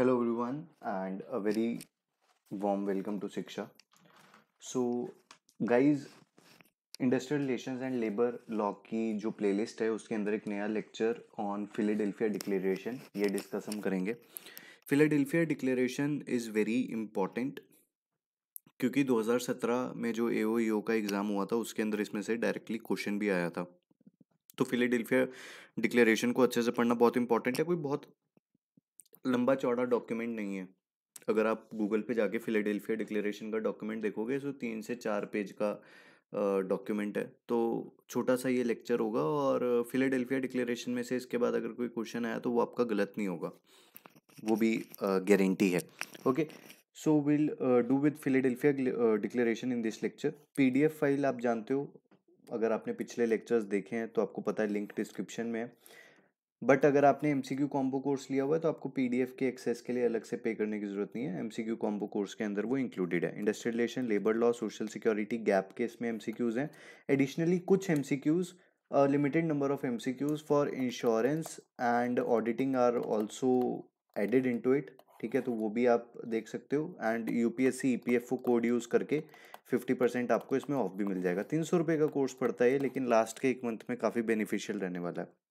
every everyone and a very warm welcome to Shiksha so guys industrial relations and labour law की जो playlist है उसके अंदर एक नया लेक्चर ऑन फिलेडेल्फिया डिक्लेरेशन ये डिस्कस हम करेंगे Philadelphia declaration is very important क्योंकि 2017 में जो ए e का एग्ज़ाम हुआ था उसके अंदर इसमें से डायरेक्टली क्वेश्चन भी आया था तो फिलेडेल्फिया डिक्लेरेशन को अच्छे से पढ़ना बहुत इंपॉर्टेंट है कोई बहुत लंबा चौड़ा डॉक्यूमेंट नहीं है अगर आप गूगल पे जाके फिलेडेल्फिया डिक्लेरेशन का डॉक्यूमेंट देखोगे तो तीन से चार पेज का डॉक्यूमेंट है तो छोटा सा ये लेक्चर होगा और फिलेडेल्फिया डिक्लेरेशन में से इसके बाद अगर कोई क्वेश्चन आया तो वो आपका गलत नहीं होगा वो भी गारंटी है okay so will do with Philadelphia declaration in this lecture P file आप जानते हो अगर आपने पिछले लेक्चर्स देखे हैं तो आपको पता है लिंक डिस्क्रिप्शन में है बट अगर आपने M C Q combo course लिया हुआ है तो आपको पी डी एफ के एक्सेस के लिए अलग से पे करने की जरूरत नहीं है M C Q combo course के अंदर वो इंक्लूडेड है industry relation labour law social security gap के इसमें एम सी क्यूज़ हैं एडिशनली कुछ M C Qs limited number of M C Qs for insurance and auditing are also added into it ठीक है तो वो भी आप देख सकते हो and U P S C E P F O code use करके फिफ्टी परसेंट आपको इसमें ऑफ भी मिल जाएगा तीन सौ रुपये का कोर्स पड़ता है लेकिन लास्ट के एक मंथ में काफ़ी बेनिफिशियल रहने वाला है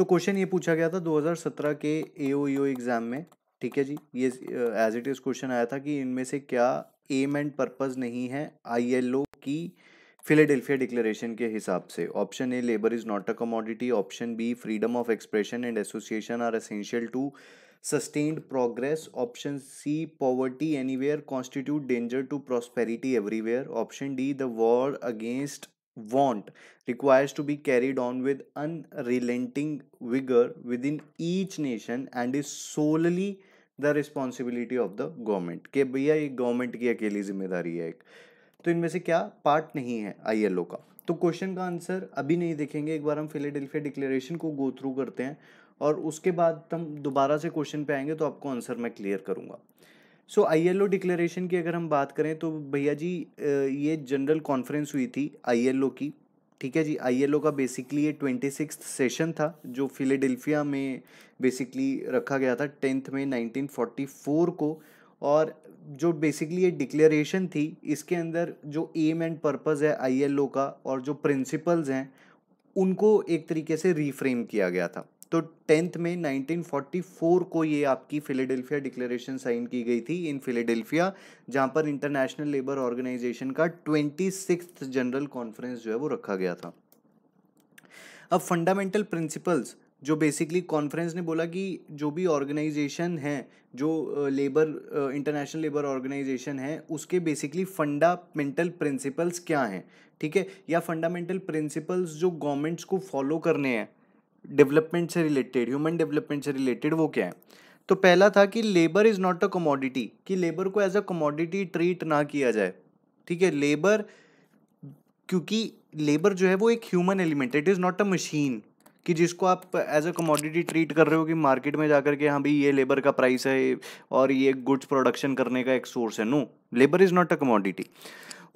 तो क्वेश्चन ये पूछा गया था 2017 के ए एग्ज़ाम e में ठीक है जी ये एज इट इज़ क्वेश्चन आया था कि इनमें से क्या एम एंड पर्पज़ नहीं है आई की फिलेडेल्फिया डिक्लेरेशन के हिसाब से option A labour is not a commodity option B freedom of expression and association are essential to sustained progress option C poverty anywhere constitute danger to prosperity everywhere option D the war against want requires to be carried on with unrelenting vigor within each nation and is solely the responsibility of the government कि भैया ये government की अकेली जिम्मेदारी है एक तो इनमें से क्या पार्ट नहीं है आईएलओ का तो क्वेश्चन का आंसर अभी नहीं देखेंगे एक बार हम फिलेडेल्फिया डिक्लेरेशन को गो थ्रू करते हैं और उसके बाद हम दोबारा से क्वेश्चन पे आएंगे तो आपको आंसर मैं क्लियर करूँगा सो आईएलओ डिक्लेरेशन की अगर हम बात करें तो भैया जी ये जनरल कॉन्फ्रेंस हुई थी आईएलओ की ठीक है जी आईएलओ का बेसिकली ये ट्वेंटी सिक्स सेशन था जो फिलेडेल्फिया में बेसिकली रखा गया था टेंथ में 1944 को और जो बेसिकली ये डिक्लेरेशन थी इसके अंदर जो एम एंड पर्पज़ है आईएलओ का और जो प्रिंसिपल्स हैं उनको एक तरीके से रीफ्रेम किया गया था तो टेंथ में 1944 को ये आपकी फ़िलेडेल्फिया डिक्लेरेशन साइन की गई थी इन फ़िलेडेल्फिया जहाँ पर इंटरनेशनल लेबर ऑर्गेनाइजेशन का ट्वेंटी जनरल कॉन्फ्रेंस जो है वो रखा गया था अब फंडामेंटल प्रिंसिपल्स जो बेसिकली कॉन्फ्रेंस ने बोला कि जो भी ऑर्गेनाइजेशन है जो लेबर इंटरनेशनल लेबर ऑर्गेनाइजेशन है उसके बेसिकली फंडामेंटल प्रिंसिपल्स क्या हैं ठीक है या फंडामेंटल प्रिंसिपल्स जो गवर्नमेंट्स को फॉलो करने हैं डेवलपमेंट से रिलेटेड ह्यूमन डेवलपमेंट से रिलेटेड वो क्या है तो पहला था कि labour is not a commodity कि लेबर को एज अ कमोडिटी ट्रीट ना किया जाए ठीक है लेबर क्योंकि लेबर जो है वो एक human element it is not a machine कि जिसको आप एज अ कमोडिटी ट्रीट कर रहे हो कि मार्केट में जाकर के हाँ भाई ये लेबर का प्राइस है और ये गुड्स प्रोडक्शन करने का एक सोर्स है no labour is not a commodity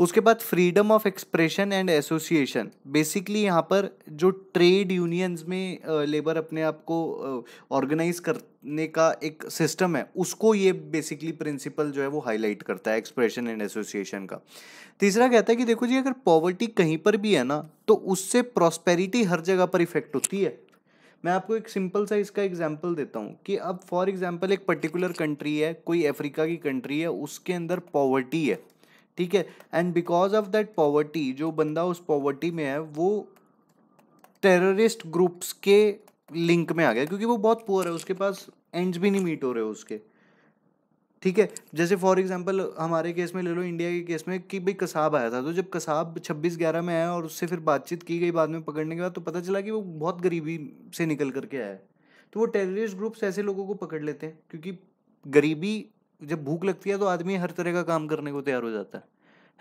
उसके बाद freedom of expression and association basically यहाँ पर जो ट्रेड यूनियंस में लेबर अपने आप को ऑर्गेनाइज करने का एक सिस्टम है उसको ये बेसिकली प्रिंसिपल जो है वो हाईलाइट करता है एक्सप्रेशन एंड एसोसिएशन का तीसरा कहता है कि देखो जी अगर पॉवर्टी कहीं पर भी है ना तो उससे प्रॉस्पेरिटी हर जगह पर इफेक्ट होती है मैं आपको एक सिंपल सा इसका एग्जाम्पल देता हूँ कि अब फॉर एग्जाम्पल एक पर्टिकुलर कंट्री है कोई अफ्रीका की कंट्री है उसके अंदर पॉवर्टी है ठीक है and because of that poverty जो बंदा उस पॉवर्टी में है वो टेररिस्ट ग्रुप्स के लिंक में आ गया क्योंकि वो बहुत पुअर है उसके पास एंड्स भी नहीं मीट हो रहे उसके ठीक है जैसे फॉर एग्जांपल हमारे केस में ले लो इंडिया के केस में कि भाई कसाब आया था तो जब कसाब छब्बीस ग्यारह में आया और उससे फिर बातचीत की गई बाद में पकड़ने के बाद तो पता चला कि वो बहुत गरीबी से निकल करके आया है तो वो टेररिस्ट ग्रुप्स ऐसे लोगों को पकड़ लेते हैं क्योंकि गरीबी जब भूख लगती है तो आदमी हर तरह का काम करने को तैयार हो जाता है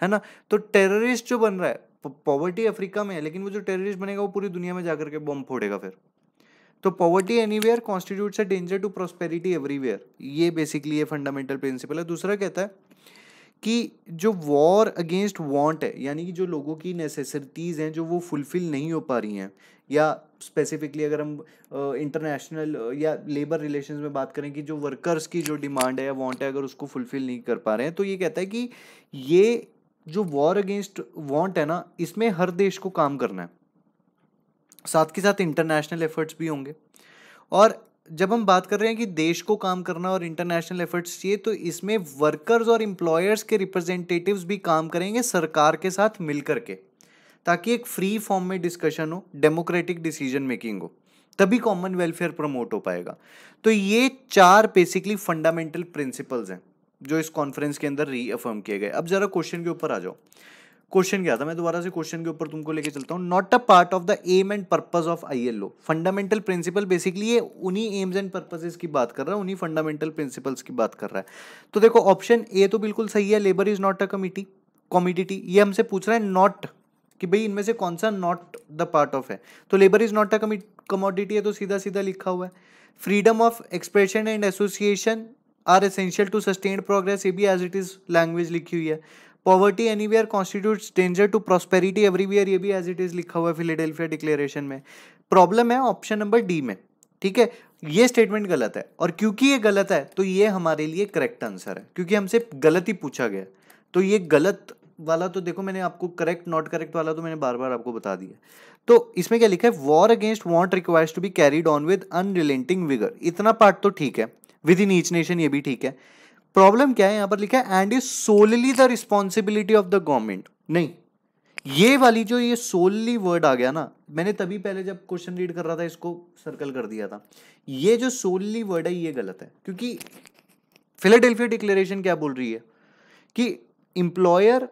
है ना तो टेररिस्ट जो बन रहा है पॉवर्टी अफ्रीका में है लेकिन वो जो टेररिस्ट बनेगा वो पूरी दुनिया में जाकर के बॉम्ब फोड़ेगा फिर तो poverty anywhere constitutes a danger to prosperity everywhere ये बेसिकली ये फंडामेंटल प्रिंसिपल है दूसरा कहता है कि जो वॉर अगेंस्ट वॉन्ट है यानी कि जो लोगों की नेसेसिटीज़ हैं जो वो फुलफिल नहीं हो पा रही हैं या स्पेसिफिकली अगर हम इंटरनेशनल या लेबर रिलेशन में बात करें कि जो वर्कर्स की जो डिमांड है या वांट है अगर उसको फुलफिल नहीं कर पा रहे हैं तो ये कहता है कि ये जो वॉर अगेंस्ट वांट है ना इसमें हर देश को काम करना है साथ के साथ इंटरनेशनल एफर्ट्स भी होंगे और जब हम बात कर रहे हैं कि देश को काम करना और इंटरनेशनल एफर्ट्स चाहिए तो इसमें वर्कर्स और एम्प्लॉयर्स के रिप्रेजेंटेटिव्स भी काम करेंगे सरकार के साथ मिलकर के ताकि एक फ्री फॉर्म में डिस्कशन हो डेमोक्रेटिक डिसीजन मेकिंग हो तभी कॉमन वेलफेयर प्रमोट हो पाएगा तो ये चार बेसिकली फंडामेंटल प्रिंसिपल्स हैं जो इस कॉन्फ्रेंस के अंदर रीअफर्म किए गए अब जरा क्वेश्चन के ऊपर आ जाओ क्वेश्चन क्या था मैं दोबारा से क्वेश्चन के ऊपर तुमको लेके चलता हूँ not a part of the aim and purpose of O fundamental principle basically ये उन्हीं एम्स एंड पर्पजेज की बात कर रहा है उन्हीं फंडामेंटल प्रिंसिपल्स की बात कर रहा है तो देखो ऑप्शन ए तो बिल्कुल सही है labour is not a committee commodity ये हमसे पूछ रहा है नॉट कि भाई इनमें से कौन सा नॉट द पार्ट ऑफ है तो labour is not a commodity है तो सीधा सीधा लिखा हुआ है freedom of expression and association are essential to sustain progress ये भी एज इट इज लैंग्वेज लिखी हुई है poverty anywhere constitutes danger to prosperity everywhere ये भी एज इट इज लिखा हुआ है फिलेडेल्फिया डिक्लेरेशन में प्रॉब्लम है ऑप्शन नंबर डी में ठीक है ये स्टेटमेंट गलत है और क्योंकि ये गलत है तो ये हमारे लिए करेक्ट आंसर है क्योंकि हमसे गलत ही पूछा गया तो ये गलत वाला तो देखो मैंने आपको करेक्ट नॉट करेक्ट वाला तो मैंने बार बार आपको बता दिया तो इसमें क्या लिखा है war against want requires to be carried on with unrelenting vigour इतना पार्ट तो ठीक है विद इन ईच नेशन ये भी ठीक है प्रॉब्लम क्या है यहां पर लिखा है and is solely the responsibility of the government नहीं ये वाली जो ये सोलली वर्ड आ गया ना मैंने तभी पहले जब क्वेश्चन रीड कर रहा था इसको सर्कल कर दिया था ये जो सोलली वर्ड है ये गलत है क्योंकि फिलाडेल्फिया डिक्लेरेशन क्या बोल रही है कि इंप्लॉयर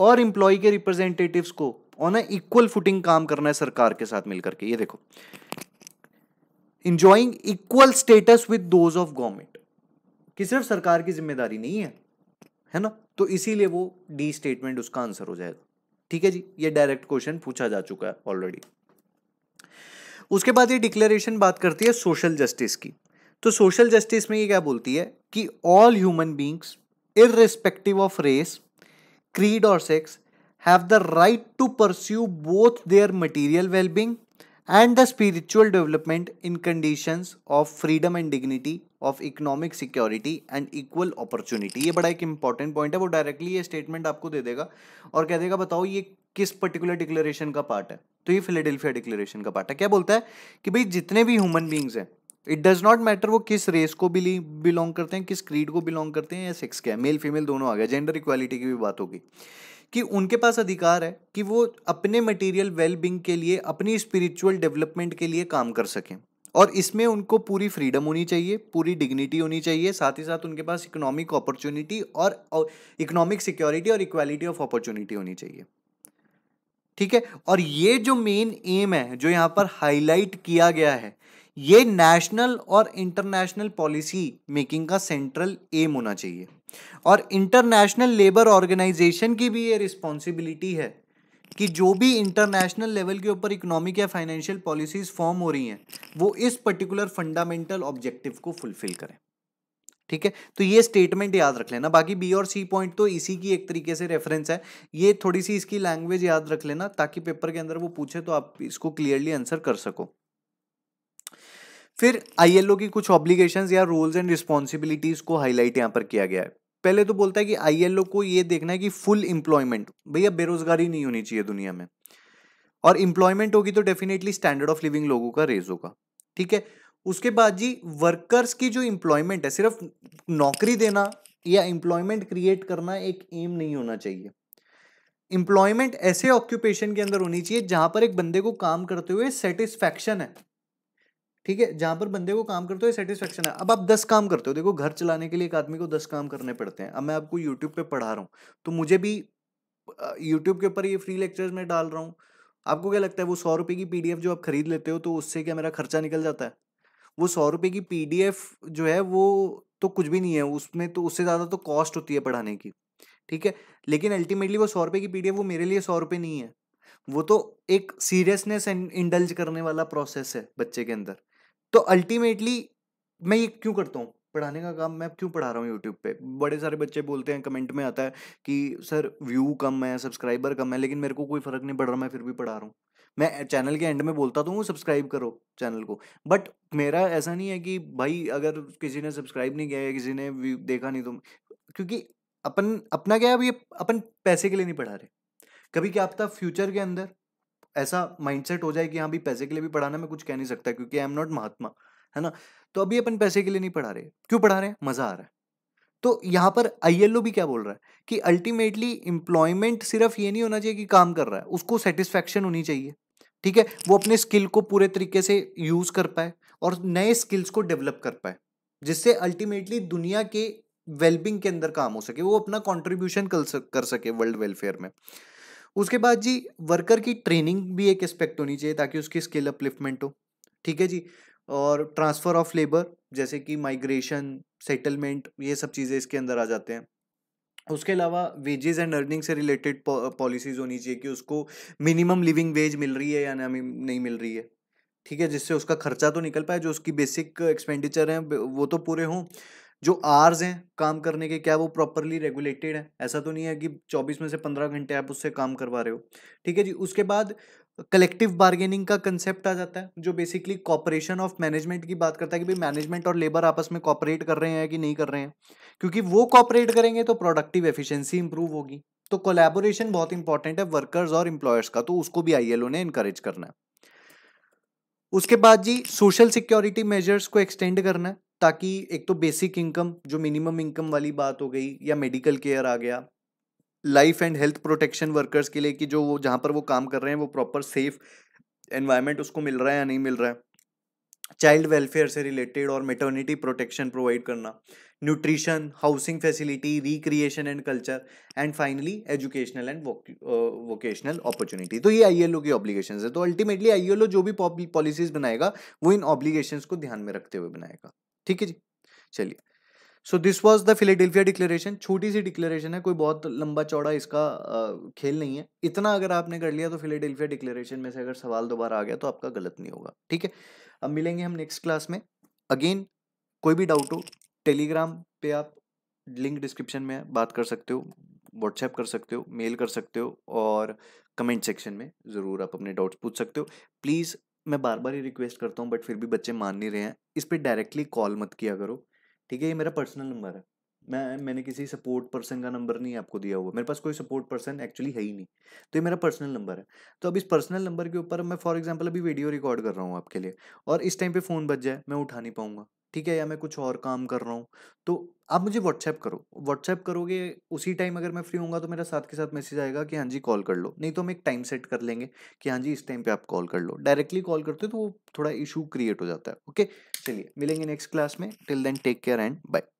और इंप्लॉय के रिप्रेजेंटेटिव्स को ऑन इक्वल फुटिंग काम करना है सरकार के साथ मिलकर के ये देखो enjoying equal status with those of government कि सिर्फ सरकार की जिम्मेदारी नहीं है है ना तो इसीलिए वो डी स्टेटमेंट उसका आंसर हो जाएगा ठीक है जी ये डायरेक्ट क्वेश्चन पूछा जा चुका है ऑलरेडी उसके बाद ये डिक्लेरेशन बात करती है सोशल जस्टिस की तो सोशल जस्टिस में ये क्या बोलती है कि all human beings irrespective of race creed, or sex have the right to pursue both their material well being and the spiritual development in conditions of freedom and dignity of economic security and equal opportunity ये बड़ा एक important point है वो directly ये statement आपको दे देगा और कह देगा बताओ ये किस particular declaration का part है तो ये Philadelphia declaration का part है क्या बोलता है कि भाई जितने भी human beings हैं इट डज नॉट मैटर वो किस रेस को बिलोंग करते हैं किस क्रीड को बिलोंग करते हैं या सेक्स क्या है मेल फीमेल दोनों आ गया जेंडर इक्वालिटी की भी बात होगी कि उनके पास अधिकार है कि वो अपने मटेरियल वेलबिंग के लिए अपनी स्पिरिचुअल डेवलपमेंट के लिए काम कर सकें और इसमें उनको पूरी फ्रीडम होनी चाहिए पूरी डिग्निटी होनी चाहिए साथ ही साथ उनके पास इकोनॉमिक अपॉर्चुनिटी और इकोनॉमिक सिक्योरिटी और इक्वालिटी ऑफ अपॉर्चुनिटी होनी चाहिए ठीक है और ये जो मेन एम है जो यहाँ पर हाईलाइट किया गया है ये नेशनल और इंटरनेशनल पॉलिसी मेकिंग का सेंट्रल एम होना चाहिए और इंटरनेशनल लेबर ऑर्गेनाइजेशन की भी ये रिस्पॉन्सिबिलिटी है कि जो भी इंटरनेशनल लेवल के ऊपर इकोनॉमिक या फाइनेंशियल पॉलिसीज फॉर्म हो रही हैं वो इस पर्टिकुलर फंडामेंटल ऑब्जेक्टिव को फुलफिल करें ठीक है तो ये स्टेटमेंट याद रख लेना बाकी बी और सी पॉइंट तो इसी की एक तरीके से रेफरेंस है ये थोड़ी सी इसकी लैंग्वेज याद रख लेना ताकि पेपर के अंदर वो पूछे तो आप इसको क्लियरली आंसर कर सको फिर आईएलओ की कुछ ऑब्लिगेशंस या रोल्स एंड रिस्पॉन्सिबिलिटीज को हाईलाइट यहाँ पर किया गया है पहले तो बोलता है कि आईएलओ को ये देखना है कि फुल इंप्लॉयमेंट भैया बेरोजगारी नहीं होनी चाहिए दुनिया में और एम्प्लॉयमेंट होगी तो डेफिनेटली स्टैंडर्ड ऑफ लिविंग लोगों का रेज होगा ठीक है उसके बाद जी वर्कर्स की जो इंप्लॉयमेंट है सिर्फ नौकरी देना या एम्प्लॉयमेंट क्रिएट करना एक एम नहीं होना चाहिए इंप्लॉयमेंट ऐसे ऑक्यूपेशन के अंदर होनी चाहिए जहां पर एक बंदे को काम करते हुए सेटिस्फैक्शन है ठीक है जहां पर बंदे को काम करते हो सेटिस्फेक्शन है अब आप दस काम करते हो देखो घर चलाने के लिए एक आदमी को दस काम करने पड़ते हैं अब मैं आपको यूट्यूब पे पढ़ा रहा हूँ तो मुझे भी यूट्यूब के ऊपर ये फ्री लेक्चर्स में डाल रहा हूँ आपको क्या लगता है वो सौ रुपये की पी जो आप खरीद लेते हो तो उससे क्या मेरा खर्चा निकल जाता है वो सौ रुपये की पी जो है वो तो कुछ भी नहीं है उसमें तो उससे ज़्यादा तो कॉस्ट होती है पढ़ाने की ठीक है लेकिन अल्टीमेटली वो सौ रुपये की पी वो मेरे लिए सौ रुपये नहीं है वो तो एक सीरियसनेस इंडल्ज करने वाला प्रोसेस है बच्चे के अंदर तो अल्टीमेटली मैं ये क्यों करता हूँ पढ़ाने का काम मैं क्यों पढ़ा रहा हूँ यूट्यूब पे बड़े सारे बच्चे बोलते हैं कमेंट में आता है कि सर व्यू कम है सब्सक्राइबर कम है लेकिन मेरे को कोई फ़र्क नहीं पड़ रहा मैं फिर भी पढ़ा रहा हूँ मैं चैनल के एंड में बोलता तो हूँ सब्सक्राइब करो चैनल को बट मेरा ऐसा नहीं है कि भाई अगर किसी ने सब्सक्राइब नहीं किया है किसी ने व्यू देखा नहीं तो क्योंकि अपन अपना क्या है अभी अपन पैसे के लिए नहीं पढ़ा रहे कभी क्या आपता फ्यूचर के अंदर ऐसा माइंडसेट हो जाए कि हाँ भी पैसे के लिए भी पढ़ाना मैं कुछ कह नहीं सकता क्योंकि आई एम नॉट महात्मा है ना तो अभी अपन पैसे के लिए नहीं पढ़ा रहे क्यों पढ़ा रहे हैं मज़ा आ रहा है तो यहाँ पर आईएलओ भी क्या बोल रहा है कि अल्टीमेटली एम्प्लॉयमेंट सिर्फ ये नहीं होना चाहिए कि काम कर रहा है उसको सेटिस्फैक्शन होनी चाहिए ठीक है वो अपने स्किल को पूरे तरीके से यूज कर पाए और नए स्किल्स को डेवलप कर पाए जिससे अल्टीमेटली दुनिया के वेलबिंग के अंदर काम हो सके वो अपना कॉन्ट्रीब्यूशन कर सके वर्ल्ड वेलफेयर में उसके बाद जी वर्कर की ट्रेनिंग भी एक एस्पेक्ट होनी चाहिए ताकि उसकी स्किल अपलिफ्टमेंट हो ठीक है जी और ट्रांसफ़र ऑफ लेबर जैसे कि माइग्रेशन सेटलमेंट ये सब चीज़ें इसके अंदर आ जाते हैं उसके अलावा वेजेस एंड अर्निंग से रिलेटेड पॉलिसीज़ होनी चाहिए कि उसको मिनिमम लिविंग वेज मिल रही है या नहीं मिल रही है ठीक है जिससे उसका खर्चा तो निकल पाए जो उसकी बेसिक एक्सपेंडिचर हैं वो तो पूरे हों जो आर्स हैं काम करने के क्या वो प्रॉपरली रेगुलेटेड है ऐसा तो नहीं है कि चौबीस में से पंद्रह घंटे आप उससे काम करवा रहे हो ठीक है जी उसके बाद कलेक्टिव बार्गेनिंग का कंसेप्ट आ जाता है जो बेसिकली कॉपरेशन ऑफ मैनेजमेंट की बात करता है कि भाई मैनेजमेंट और लेबर आपस में कॉपरेट कर रहे हैं कि नहीं कर रहे हैं क्योंकि वो कॉपरेट करेंगे तो प्रोडक्टिव एफिशिएंसी इंप्रूव होगी तो कोलैबोरेशन बहुत इंपॉर्टेंट है वर्कर्स और इंप्लॉयर्स का तो उसको भी आई ने इनकरेज करना है उसके बाद जी सोशल सिक्योरिटी मेजर्स को एक्सटेंड करना है ताकि एक तो बेसिक इनकम जो मिनिमम इनकम वाली बात हो गई या मेडिकल केयर आ गया life and health protection workers के लिए कि जो वो जहाँ पर वो काम कर रहे हैं वो प्रॉपर सेफ एनवायरनमेंट उसको मिल रहा है या नहीं मिल रहा है चाइल्ड वेलफेयर से रिलेटेड और मेटर्निटी प्रोटेक्शन प्रोवाइड करना nutrition housing facility recreation and culture and finally educational and vocational opportunity तो ये आई एल ओ की ऑब्लिगेशन है तो अल्टीमेटली आई एल ओ जो भी पॉलिसीज बनाएगा वो इन ऑब्लीगेशन को ध्यान में रखते हुए बनाएगा ठीक है जी चलिए so this was the Philadelphia declaration छोटी सी डिक्लेरेशन है कोई बहुत लंबा चौड़ा इसका खेल नहीं है इतना अगर आपने कर लिया तो फिलेडेल्फिया डिक्लेरेशन में से अगर सवाल दोबारा आ गया तो आपका गलत नहीं होगा ठीक है अब मिलेंगे हम नेक्स्ट क्लास में अगेन कोई भी डाउट हो टेलीग्राम पे आप लिंक डिस्क्रिप्शन में बात कर सकते हो व्हाट्सएप कर सकते हो मेल कर सकते हो और कमेंट सेक्शन में ज़रूर आप अपने डाउट्स पूछ सकते हो प्लीज़ मैं बार बार ही रिक्वेस्ट करता हूँ बट फिर भी बच्चे मान नहीं रहे हैं इस पर डायरेक्टली कॉल मत किया करो ठीक है ये मेरा पर्सनल नंबर है मैं मैंने किसी सपोर्ट पर्सन का नंबर नहीं आपको दिया हुआ मेरे पास कोई सपोर्ट पर्सन एक्चुअली है ही नहीं तो ये मेरा पर्सनल नंबर है तो अब इस पर्सनल नंबर के ऊपर मैं फॉर एग्जाम्पल अभी वीडियो रिकॉर्ड कर रहा हूँ आपके लिए और इस टाइम पर फ़ोन बच जाए मैं उठा नहीं पाऊँगा ठीक है या मैं कुछ और काम कर रहा हूँ तो आप मुझे व्हाट्सएप करो व्हाट्सएप करोगे उसी टाइम अगर मैं फ्री हूँ तो मेरा साथ के साथ मैसेज आएगा कि हाँ जी कॉल कर लो नहीं तो हम एक टाइम सेट कर लेंगे कि हाँ जी इस टाइम पे आप कॉल कर लो डायरेक्टली कॉल करते हो तो वो थोड़ा इशू क्रिएट हो जाता है ओके चलिए मिलेंगे नेक्स्ट क्लास में till then take care and bye